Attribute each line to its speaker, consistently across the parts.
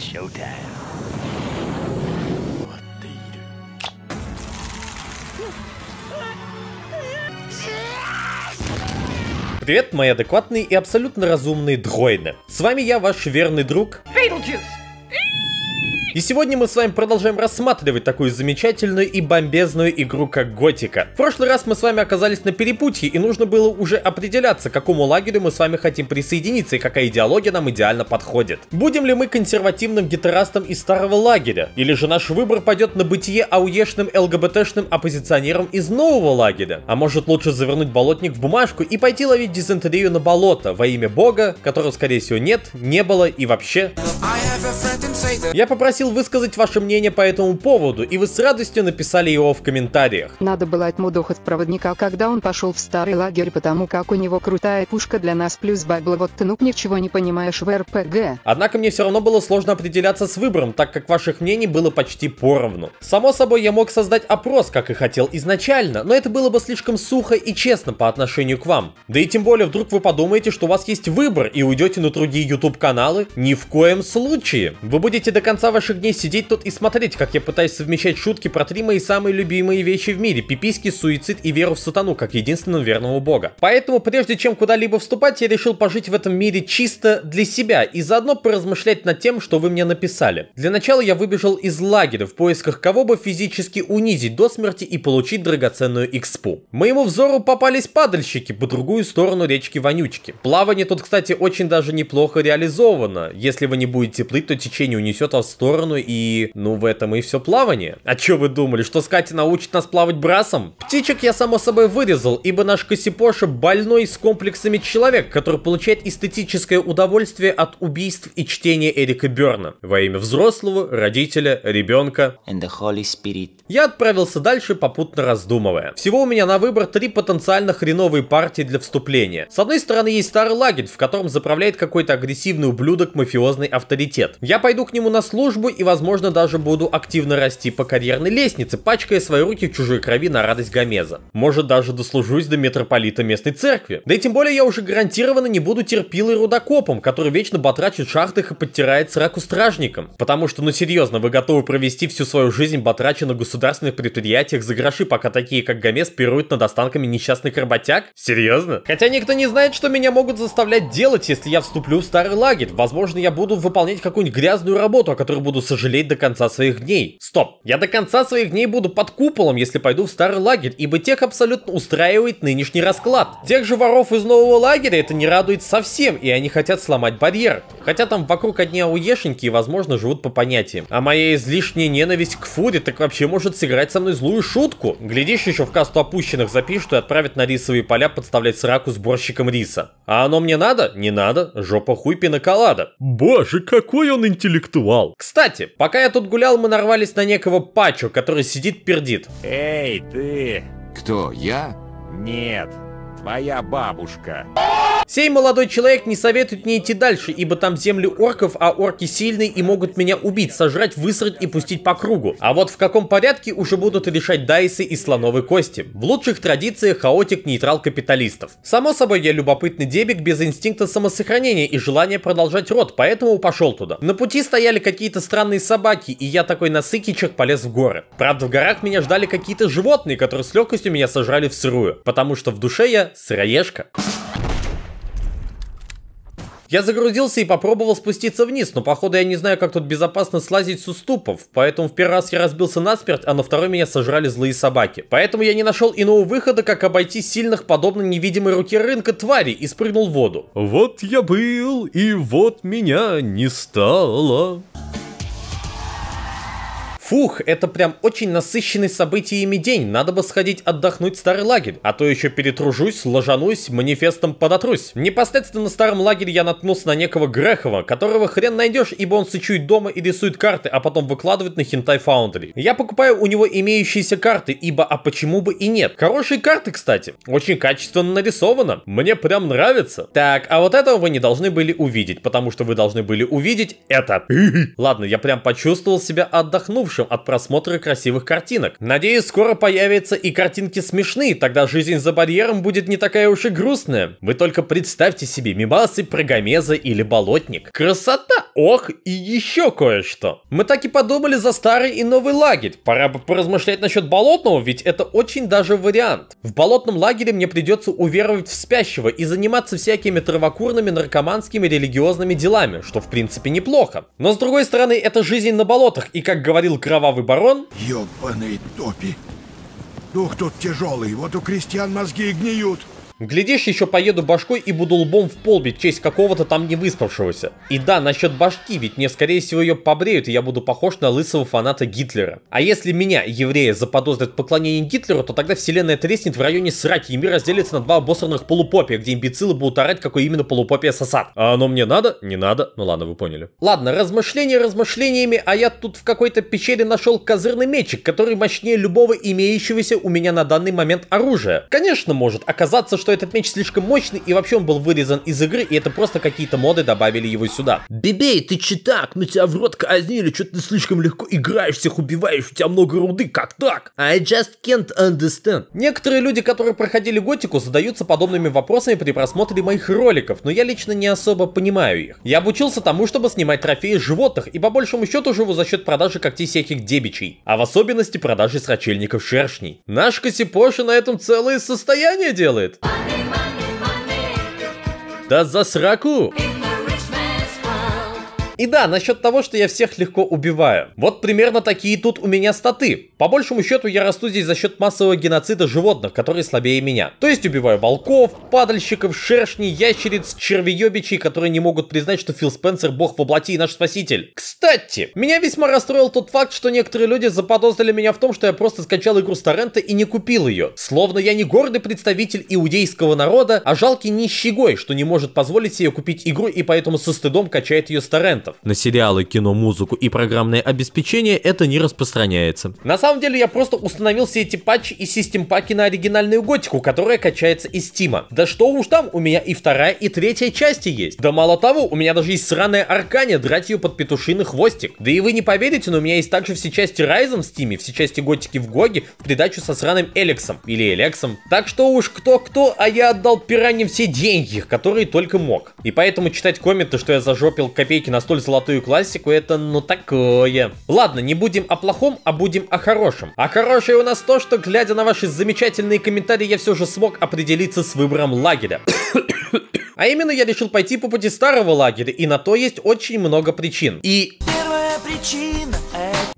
Speaker 1: showtime. Привет, мои адекватные и абсолютно разумные дроиды. С вами я, ваш верный друг... Beetlejuice! И сегодня мы с вами продолжаем рассматривать такую замечательную и бомбезную игру, как Готика. В прошлый раз мы с вами оказались на перепутье, и нужно было уже определяться, к какому лагерю мы с вами хотим присоединиться, и какая идеология нам идеально подходит. Будем ли мы консервативным гитарастом из старого лагеря? Или же наш выбор пойдет на бытие ауешным ЛГБТшным оппозиционером из нового лагеря? А может лучше завернуть болотник в бумажку и пойти ловить дизентерию на болото во имя бога, которого, скорее всего, нет, не было и вообще... Я попросил высказать ваше мнение по этому поводу, и вы с радостью написали его в комментариях. Надо было отмудохать проводника, когда он пошел в старый лагерь, потому как у него крутая пушка для нас плюс бабла, вот ты ну ничего не понимаешь в РПГ. Однако мне все равно было сложно определяться с выбором, так как ваших мнений было почти поровну. Само собой, я мог создать опрос, как и хотел изначально, но это было бы слишком сухо и честно по отношению к вам. Да и тем более, вдруг вы подумаете, что у вас есть выбор и уйдете на другие YouTube каналы? Ни в коем случае случае, вы будете до конца ваших дней сидеть тут и смотреть, как я пытаюсь совмещать шутки про три мои самые любимые вещи в мире. пиписки, суицид и веру в сатану, как единственного верного бога. Поэтому, прежде чем куда-либо вступать, я решил пожить в этом мире чисто для себя и заодно поразмышлять над тем, что вы мне написали. Для начала я выбежал из лагеря в поисках кого бы физически унизить до смерти и получить драгоценную экспу. Моему взору попались падальщики по другую сторону речки Вонючки. Плавание тут, кстати, очень даже неплохо реализовано, если вы не будете если плыть, то течение унесет вас в сторону, и, ну, в этом и все плавание. А что вы думали, что Скати научит нас плавать брасом? Птичек я, само собой, вырезал, ибо наш Косипоша больной с комплексами человек, который получает эстетическое удовольствие от убийств и чтения Эрика Берна. Во имя взрослого, родителя, ребенка. And the Holy Spirit. Я отправился дальше, попутно раздумывая. Всего у меня на выбор три потенциально хреновые партии для вступления. С одной стороны, есть старый лагерь, в котором заправляет какой-то агрессивный ублюдок мафиозный авторитет приоритет. Я пойду к нему на службу и, возможно, даже буду активно расти по карьерной лестнице, пачкая свои руки в чужой крови на радость Гомеза. Может, даже дослужусь до митрополита местной церкви. Да и тем более я уже гарантированно не буду терпилой рудокопом, который вечно батрачит в шахтах и подтирает сраку стражникам. Потому что, ну серьезно, вы готовы провести всю свою жизнь батрача на государственных предприятиях за гроши, пока такие, как Гомез, пируют над останками несчастных работяг? Серьезно? Хотя никто не знает, что меня могут заставлять делать, если я вступлю в старый лагерь. Возможно, я буду выполнять выполнить какую-нибудь грязную работу, о которой буду сожалеть до конца своих дней. Стоп, я до конца своих дней буду под куполом, если пойду в старый лагерь, ибо тех абсолютно устраивает нынешний расклад. Тех же воров из нового лагеря это не радует совсем, и они хотят сломать барьер. Хотя там вокруг одни ауешеньки и, возможно, живут по понятиям. А моя излишняя ненависть к фуре так вообще может сыграть со мной злую шутку. Глядишь, еще в касту опущенных запишут и отправят на рисовые поля подставлять сраку сборщиком риса. А оно мне надо? Не надо. Жопа хуй пинаколада. Боже, как какой он интеллектуал. Кстати, пока я тут гулял, мы нарвались на некого Пачо, который сидит пердит. Эй, ты! Кто, я? Нет, твоя бабушка. Сей молодой человек не советует мне идти дальше, ибо там земли орков, а орки сильные и могут меня убить, сожрать, высрать и пустить по кругу. А вот в каком порядке уже будут решать дайсы и слоновой кости. В лучших традициях хаотик нейтрал капиталистов. Само собой, я любопытный дебик без инстинкта самосохранения и желания продолжать род, поэтому пошел туда. На пути стояли какие-то странные собаки, и я такой насыкичек полез в горы. Правда, в горах меня ждали какие-то животные, которые с легкостью меня сожрали в сырую, потому что в душе я сыроежка. Я загрузился и попробовал спуститься вниз, но походу я не знаю, как тут безопасно слазить с уступов, поэтому в первый раз я разбился насмерть, а на второй меня сожрали злые собаки. Поэтому я не нашел иного выхода, как обойти сильных, подобно невидимой руке рынка твари, и спрыгнул в воду. Вот я был, и вот меня не стало. Фух, это прям очень насыщенный событиями день, надо бы сходить отдохнуть в старый лагерь, а то еще перетружусь, ложанусь, манифестом подотрусь. Непосредственно в старом лагере я наткнулся на некого Грехова, которого хрен найдешь, ибо он сычует дома и рисует карты, а потом выкладывает на хинтай Foundry. Я покупаю у него имеющиеся карты, ибо а почему бы и нет? Хорошие карты, кстати, очень качественно нарисовано, мне прям нравится. Так, а вот этого вы не должны были увидеть, потому что вы должны были увидеть это. Ладно, я прям почувствовал себя отдохнувшим уставшим от просмотра красивых картинок. Надеюсь, скоро появятся и картинки смешные, тогда жизнь за барьером будет не такая уж и грустная. Вы только представьте себе мимасы про или Болотник. Красота! Ох, и еще кое-что. Мы так и подумали за старый и новый лагерь. Пора бы поразмышлять насчет Болотного, ведь это очень даже вариант. В Болотном лагере мне придется уверовать в спящего и заниматься всякими травокурными, наркоманскими, религиозными делами, что в принципе неплохо. Но с другой стороны, это жизнь на болотах, и как говорил Красавчик, кровавый барон. Ёбаный топи. Дух тут тяжелый, вот у крестьян мозги гниют. Глядишь, еще поеду башкой и буду лбом в полбить честь какого-то там не выспавшегося. И да, насчет башки, ведь мне скорее всего ее побреют, и я буду похож на лысого фаната Гитлера. А если меня, еврея, заподозрят поклонение Гитлеру, то тогда вселенная треснет в районе сраки, и мир разделится на два обосранных полупопия, где имбецилы будут орать, какой именно полупопия сосат. А оно мне надо? Не надо. Ну ладно, вы поняли. Ладно, размышления размышлениями, а я тут в какой-то пещере нашел козырный мечик, который мощнее любого имеющегося у меня на данный момент оружия. Конечно, может оказаться, что что этот меч слишком мощный, и вообще он был вырезан из игры, и это просто какие-то моды добавили его сюда. Бибей, ты читак, мы тебя в рот казнили, что ты слишком легко играешь, всех убиваешь, у тебя много руды, как так? I just can't understand. Некоторые люди, которые проходили готику, задаются подобными вопросами при просмотре моих роликов, но я лично не особо понимаю их. Я обучился тому, чтобы снимать трофеи животных, и по большему счету живу за счет продажи когтей всяких дебичей, а в особенности продажи срачельников шершней. Наш Косипоши на этом целое состояние делает. Das Sasraku! И да, насчет того, что я всех легко убиваю. Вот примерно такие тут у меня статы. По большему счету я расту здесь за счет массового геноцида животных, которые слабее меня. То есть убиваю волков, падальщиков, шершней, ящериц, червеебичей, которые не могут признать, что Фил Спенсер бог во плоти и наш спаситель. Кстати, меня весьма расстроил тот факт, что некоторые люди заподозрили меня в том, что я просто скачал игру с торрента и не купил ее. Словно я не гордый представитель иудейского народа, а жалкий нищегой, что не может позволить себе купить игру и поэтому со стыдом качает ее с торрента запретов. На сериалы, кино, музыку и программное обеспечение это не распространяется. На самом деле я просто установил все эти патчи и систем паки на оригинальную готику, которая качается из стима. Да что уж там, у меня и вторая, и третья части есть. Да мало того, у меня даже есть сраная аркания, драть ее под петушиный хвостик. Да и вы не поверите, но у меня есть также все части Райзен в стиме, все части готики в Гоге, в придачу со сраным Элексом. Или Элексом. Так что уж кто-кто, а я отдал пираньям все деньги, которые только мог. И поэтому читать комменты, что я зажопил копейки на столь столь золотую классику, это ну такое. Ладно, не будем о плохом, а будем о хорошем. А хорошее у нас то, что глядя на ваши замечательные комментарии, я все же смог определиться с выбором лагеря. А именно я решил пойти по пути старого лагеря, и на то есть очень много причин. И... Первая причина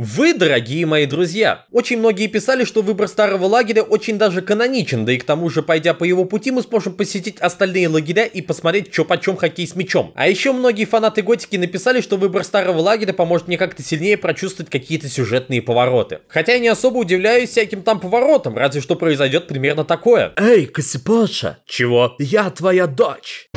Speaker 1: вы, дорогие мои друзья, очень многие писали, что выбор старого лагеря очень даже каноничен, да и к тому же, пойдя по его пути, мы сможем посетить остальные лагеря и посмотреть, чё почем хоккей с мячом. А еще многие фанаты Готики написали, что выбор старого лагеря поможет мне как-то сильнее прочувствовать какие-то сюжетные повороты. Хотя я не особо удивляюсь всяким там поворотам, разве что произойдет примерно такое. Эй, Косипаша! Чего? Я твоя дочь!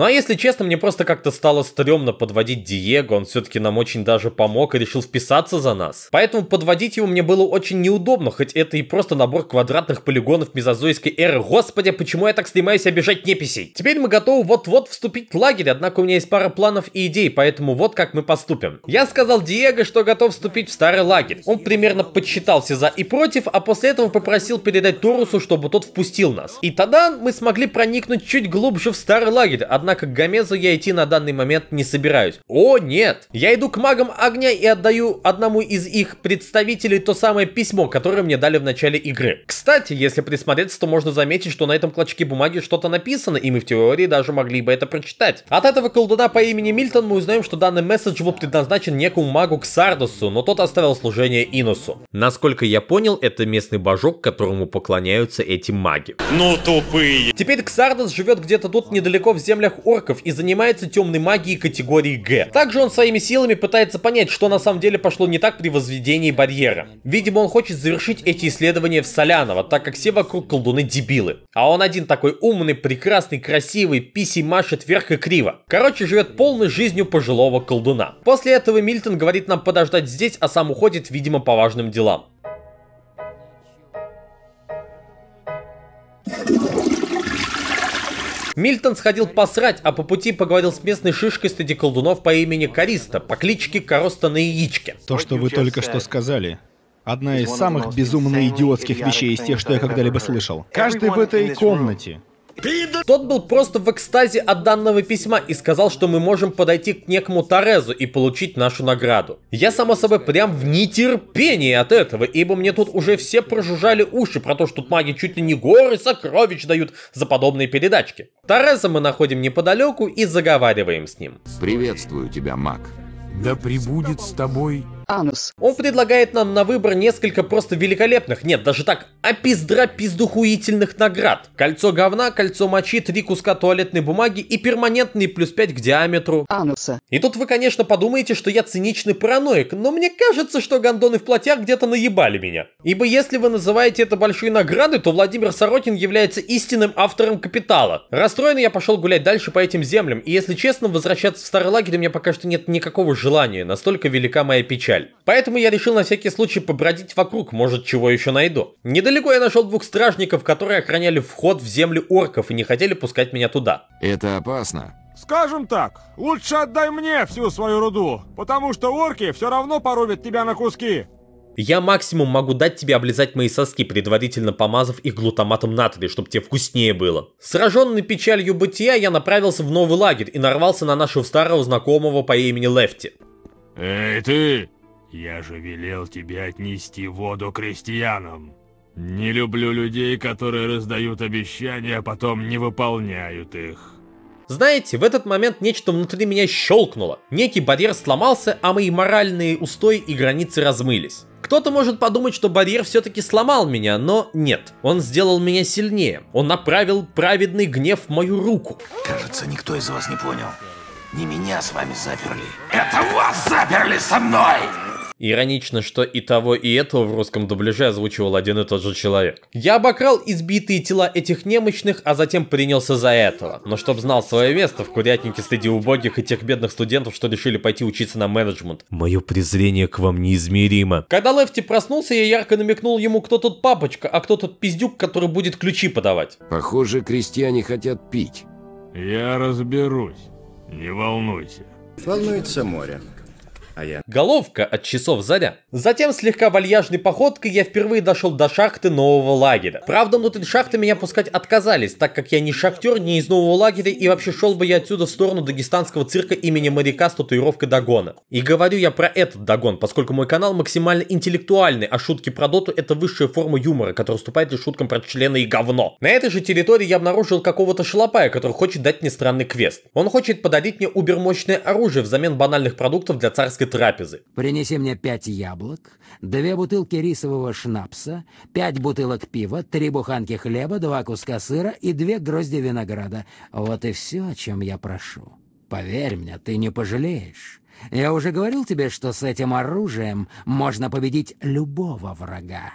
Speaker 1: Ну а если честно, мне просто как-то стало стрёмно подводить Диего, он все-таки нам очень даже помог и решил вписаться за нас. Поэтому подводить его мне было очень неудобно, хоть это и просто набор квадратных полигонов мезозойской эры. Господи, почему я так снимаюсь обижать неписей? Теперь мы готовы вот-вот вступить в лагерь, однако у меня есть пара планов и идей, поэтому вот как мы поступим. Я сказал Диего, что готов вступить в старый лагерь. Он примерно подсчитался за и против, а после этого попросил передать Торусу, чтобы тот впустил нас. И тогда мы смогли проникнуть чуть глубже в старый лагерь, однако однако к Гомезу я идти на данный момент не собираюсь. О, нет! Я иду к магам огня и отдаю одному из их представителей то самое письмо, которое мне дали в начале игры. Кстати, если присмотреться, то можно заметить, что на этом клочке бумаги что-то написано, и мы в теории даже могли бы это прочитать. От этого колдуна по имени Мильтон мы узнаем, что данный месседж был предназначен некому магу Ксардосу, но тот оставил служение Инусу. Насколько я понял, это местный божок, которому поклоняются эти маги. Ну тупые! Теперь Ксардос живет где-то тут недалеко в землях королях орков и занимается темной магией категории Г. Также он своими силами пытается понять, что на самом деле пошло не так при возведении барьера. Видимо, он хочет завершить эти исследования в Соляново, так как все вокруг колдуны дебилы. А он один такой умный, прекрасный, красивый, писей машет вверх и криво. Короче, живет полной жизнью пожилого колдуна. После этого Мильтон говорит нам подождать здесь, а сам уходит, видимо, по важным делам. Мильтон сходил посрать, а по пути поговорил с местной шишкой среди колдунов по имени Кариста, по кличке Короста на яичке. То, что вы только что сказали, одна из самых безумно идиотских вещей из тех, что я когда-либо слышал. Каждый в этой комнате тот был просто в экстазе от данного письма и сказал, что мы можем подойти к некому Торезу и получить нашу награду. Я, само собой, прям в нетерпении от этого, ибо мне тут уже все прожужжали уши про то, что тут маги чуть ли не горы сокровищ дают за подобные передачки. Тореза мы находим неподалеку и заговариваем с ним. Приветствую тебя, маг. Да прибудет с тобой анус. Он предлагает нам на выбор несколько просто великолепных, нет, даже так, опиздра-пиздухуительных а наград. Кольцо говна, кольцо мочи, три куска туалетной бумаги и перманентный плюс 5 к диаметру. Ануса. И тут вы, конечно, подумаете, что я циничный параноик, но мне кажется, что гондоны в платьях где-то наебали меня. Ибо если вы называете это большой наградой, то Владимир Сорокин является истинным автором «Капитала». Расстроенный я пошел гулять дальше по этим землям, и если честно, возвращаться в старый лагерь у меня пока что нет никакого желания, настолько велика моя печаль печаль. Поэтому я решил на всякий случай побродить вокруг, может чего еще найду. Недалеко я нашел двух стражников, которые охраняли вход в землю орков и не хотели пускать меня туда. Это опасно. Скажем так, лучше отдай мне всю свою руду, потому что орки все равно порубят тебя на куски. Я максимум могу дать тебе облизать мои соски, предварительно помазав их глутаматом натрия, чтобы тебе вкуснее было. Сраженный печалью бытия, я направился в новый лагерь и нарвался на нашего старого знакомого по имени Лефти. Эй, ты! Я же велел тебе отнести воду крестьянам. Не люблю людей, которые раздают обещания, а потом не выполняют их. Знаете, в этот момент нечто внутри меня щелкнуло. Некий барьер сломался, а мои моральные устои и границы размылись. Кто-то может подумать, что барьер все-таки сломал меня, но нет. Он сделал меня сильнее. Он направил праведный гнев в мою руку. Кажется, никто из вас не понял. Не меня с вами заперли. Это вас заперли со мной! Иронично, что и того, и этого в русском дубляже озвучивал один и тот же человек. Я обокрал избитые тела этих немощных, а затем принялся за этого. Но чтоб знал свое место в курятнике среди убогих и тех бедных студентов, что решили пойти учиться на менеджмент. Мое презрение к вам неизмеримо. Когда Лефти проснулся, я ярко намекнул ему, кто тут папочка, а кто тут пиздюк, который будет ключи подавать. Похоже, крестьяне хотят пить. Я разберусь. Не волнуйся. Волнуется море а я... Головка от часов заря. Затем слегка вальяжной походкой я впервые дошел до шахты нового лагеря. Правда, внутри шахты меня пускать отказались, так как я не шахтер, не из нового лагеря, и вообще шел бы я отсюда в сторону дагестанского цирка имени моряка с татуировкой Дагона. И говорю я про этот Дагон, поскольку мой канал максимально интеллектуальный, а шутки про доту это высшая форма юмора, которая уступает лишь шуткам про члены и говно. На этой же территории я обнаружил какого-то шалопая, который хочет дать мне странный квест. Он хочет подарить мне убермощное оружие взамен банальных продуктов для царской трапезы. Принеси мне пять яблок, две бутылки рисового шнапса, пять бутылок пива, три буханки хлеба, два куска сыра и две грозди винограда. Вот и все, о чем я прошу. Поверь мне, ты не пожалеешь. Я уже говорил тебе, что с этим оружием можно победить любого врага.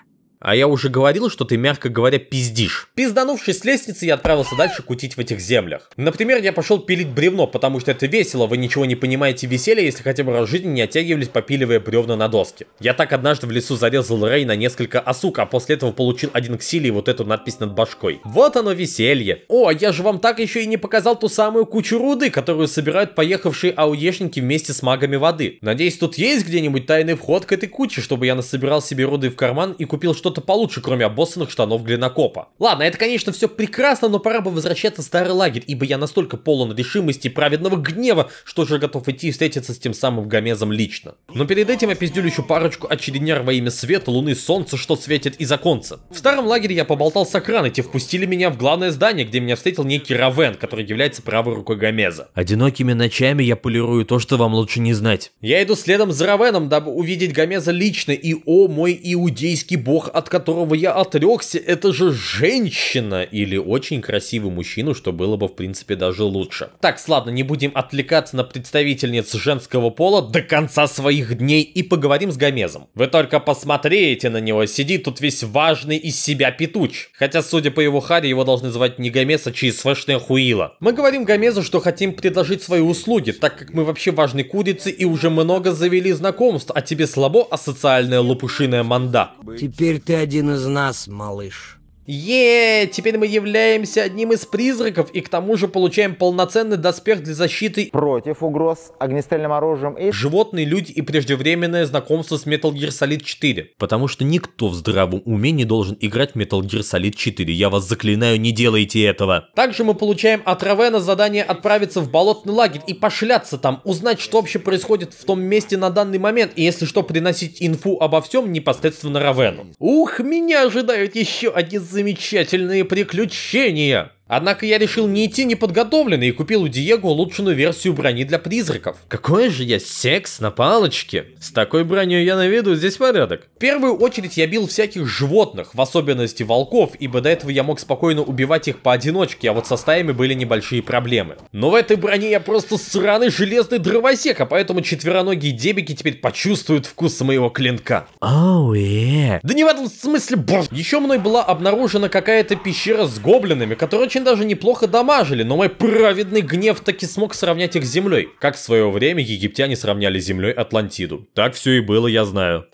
Speaker 1: А я уже говорил, что ты, мягко говоря, пиздишь. Пизданувшись с лестницы, я отправился дальше кутить в этих землях. Например, я пошел пилить бревно, потому что это весело, вы ничего не понимаете веселье, если хотя бы раз в жизни не оттягивались, попиливая бревна на доски. Я так однажды в лесу зарезал Рей на несколько осук, а после этого получил один к и вот эту надпись над башкой. Вот оно веселье. О, а я же вам так еще и не показал ту самую кучу руды, которую собирают поехавшие ауешники вместе с магами воды. Надеюсь, тут есть где-нибудь тайный вход к этой куче, чтобы я насобирал себе руды в карман и купил что-то что-то получше, кроме обоссанных штанов глинокопа. Ладно, это, конечно, все прекрасно, но пора бы возвращаться в старый лагерь, ибо я настолько полон решимости и праведного гнева, что уже готов идти и встретиться с тем самым Гомезом лично. Но перед этим я пиздюлю еще парочку очередняр во имя света, луны, солнца, что светит из оконца. В старом лагере я поболтал с охраной, те впустили меня в главное здание, где меня встретил некий Равен, который является правой рукой Гомеза. Одинокими ночами я полирую то, что вам лучше не знать. Я иду следом за Равеном, дабы увидеть Гомеза лично, и о мой иудейский бог от от которого я отрекся, это же женщина или очень красивый мужчина, что было бы в принципе даже лучше. Так, ладно, не будем отвлекаться на представительниц женского пола до конца своих дней и поговорим с Гомезом. Вы только посмотрите на него, сидит тут весь важный из себя петуч. Хотя, судя по его харе, его должны звать не Гомес, а ЧСВшная хуила. Мы говорим Гомезу, что хотим предложить свои услуги, так как мы вообще важные курицы и уже много завели знакомств, а тебе слабо асоциальная лопушиная манда. Теперь ты один из нас, малыш. Еее, теперь мы являемся одним из призраков и к тому же получаем полноценный доспех для защиты против угроз огнестрельным оружием и... Животные, люди и преждевременное знакомство с Metal Gear Solid 4. Потому что никто в здравом уме не должен играть в Metal Gear Solid 4. Я вас заклинаю, не делайте этого. Также мы получаем от Равена задание отправиться в болотный лагерь и пошляться там, узнать, что вообще происходит в том месте на данный момент, и если что, приносить инфу обо всем непосредственно Равену. Ух, меня ожидают еще один замечательные приключения!» Однако я решил не идти неподготовленный и купил у Диего улучшенную версию брони для призраков. Какой же я секс на палочке? С такой броней я наведу здесь порядок. В первую очередь я бил всяких животных, в особенности волков, ибо до этого я мог спокойно убивать их поодиночке, а вот со стаями были небольшие проблемы. Но в этой броне я просто сраный железный дровосек, а поэтому четвероногие дебики теперь почувствуют вкус моего клинка. Оу, oh, yeah. Да не в этом смысле, бррр. Еще мной была обнаружена какая-то пещера с гоблинами, которая очень даже неплохо дамажили, но мой праведный гнев таки смог сравнять их с землей. Как в свое время египтяне сравняли с землей Атлантиду. Так все и было, я знаю.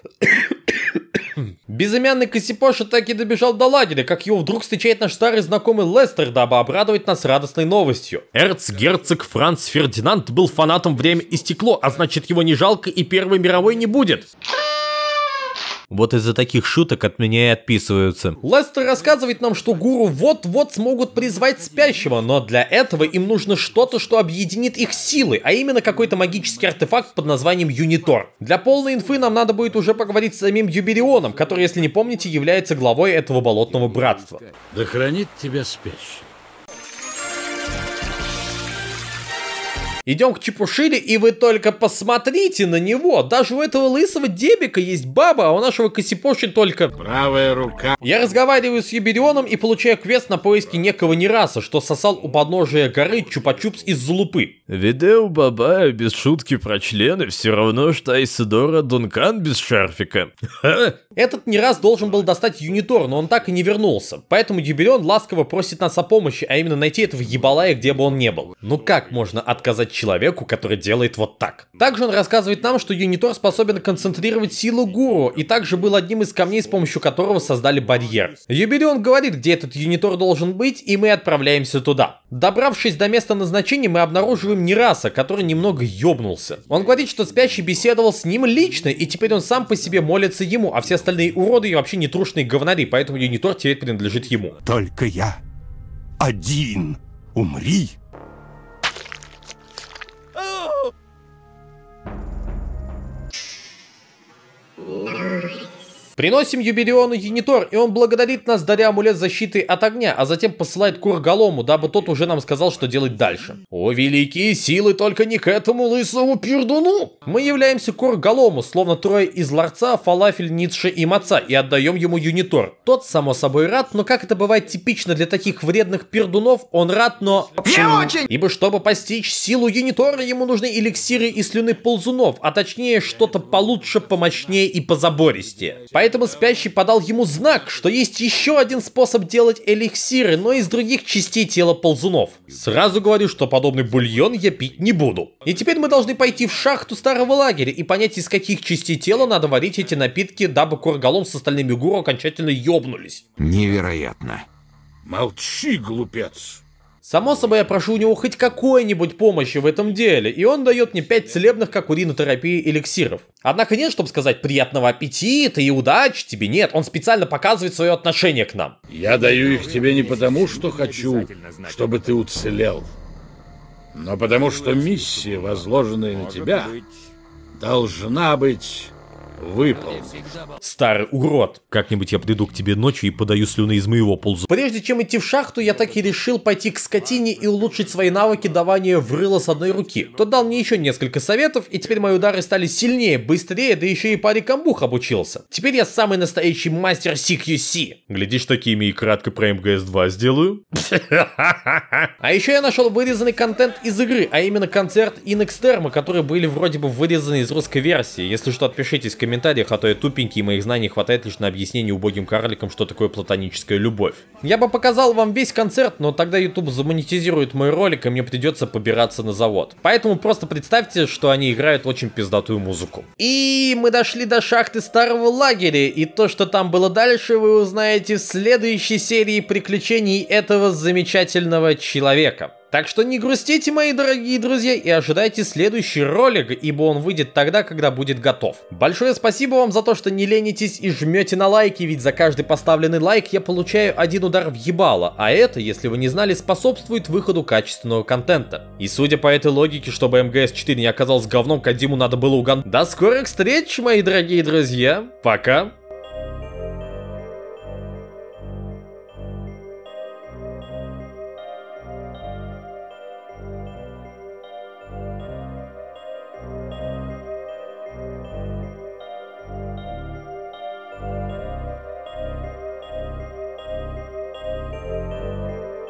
Speaker 1: Безымянный Косипоша так и добежал до лагеря, как его вдруг встречает наш старый знакомый Лестер, дабы обрадовать нас радостной новостью. Эрцгерцог Франц Фердинанд был фанатом «Время и стекло», а значит его не жалко и Первой мировой не будет. Вот из-за таких шуток от меня и отписываются. Лестер рассказывает нам, что гуру вот-вот смогут призвать спящего, но для этого им нужно что-то, что объединит их силы, а именно какой-то магический артефакт под названием Юнитор. Для полной инфы нам надо будет уже поговорить с самим Юберионом, который, если не помните, является главой этого болотного братства. Да хранит тебя спящий. Идем к Чепушиле, и вы только посмотрите на него. Даже у этого лысого дебика есть баба, а у нашего Косипоши только... Правая рука. Я разговариваю с Еберионом и получаю квест на поиски некого Нераса, что сосал у подножия горы Чупа-Чупс из залупы. Видео Бабая без шутки про члены все равно, что Айседора Дункан без шарфика. Этот не раз должен был достать Юнитор, но он так и не вернулся. Поэтому Дебилион ласково просит нас о помощи, а именно найти этого ебалая, где бы он не был. Ну как можно отказать человеку, который делает вот так? Также он рассказывает нам, что Юнитор способен концентрировать силу Гуру, и также был одним из камней, с помощью которого создали барьер. Юбилион говорит, где этот Юнитор должен быть, и мы отправляемся туда. Добравшись до места назначения, мы обнаруживаем Нераса, который немного ёбнулся. Он говорит, что спящий беседовал с ним лично, и теперь он сам по себе молится ему, а все остальные уроды и вообще нетрушные говнари, поэтому Юнитор теперь принадлежит ему. Только я. Один. Умри. Oh. Приносим юбилеону Юнитор, и он благодарит нас, даря амулет защиты от огня, а затем посылает Курголому, дабы тот уже нам сказал, что делать дальше. О, великие силы, только не к этому лысому пердуну! Мы являемся Курголому, словно трое из ларца, фалафель, Ницше и Маца, и отдаем ему Юнитор. Тот, само собой, рад, но как это бывает типично для таких вредных пердунов, он рад, но... Не очень! Ибо чтобы постичь силу Юнитора, ему нужны эликсиры и слюны ползунов, а точнее что-то получше, помощнее и позабористее. Поэтому Поэтому спящий подал ему знак, что есть еще один способ делать эликсиры, но из других частей тела ползунов. Сразу говорю, что подобный бульон я пить не буду. И теперь мы должны пойти в шахту старого лагеря и понять, из каких частей тела надо варить эти напитки, дабы Кургалом с остальными гуру окончательно ёбнулись. Невероятно. Молчи, глупец. Само собой, я прошу у него хоть какой-нибудь помощи в этом деле, и он дает мне 5 целебных, как уринотерапии, эликсиров. Однако нет, чтобы сказать приятного аппетита и удачи тебе, нет, он специально показывает свое отношение к нам. Я даю их тебе не потому, что хочу, чтобы ты уцелел, но потому что миссия, возложенная на тебя, должна быть выполнил. Старый урод. Как-нибудь я приду к тебе ночью и подаю слюны из моего ползу. Прежде чем идти в шахту, я так и решил пойти к скотине и улучшить свои навыки давания в рыло с одной руки. Тот дал мне еще несколько советов, и теперь мои удары стали сильнее, быстрее, да еще и паре камбух обучился. Теперь я самый настоящий мастер CQC. Глядишь, такими и кратко про МГС-2 сделаю. А еще я нашел вырезанный контент из игры, а именно концерт Инекстерма, которые были вроде бы вырезаны из русской версии. Если что, отпишитесь в комментариях комментариях, а то я тупенький, и моих знаний хватает лишь на объяснение убогим карликам, что такое платоническая любовь. Я бы показал вам весь концерт, но тогда YouTube замонетизирует мой ролик, и мне придется побираться на завод. Поэтому просто представьте, что они играют очень пиздатую музыку. И мы дошли до шахты старого лагеря, и то, что там было дальше, вы узнаете в следующей серии приключений этого замечательного человека. Так что не грустите, мои дорогие друзья, и ожидайте следующий ролик, ибо он выйдет тогда, когда будет готов. Большое спасибо вам за то, что не ленитесь и жмете на лайки, ведь за каждый поставленный лайк я получаю один удар в ебало, а это, если вы не знали, способствует выходу качественного контента. И судя по этой логике, чтобы МГС-4 не оказался говном, Кадиму надо было уган... До скорых встреч, мои дорогие друзья! Пока!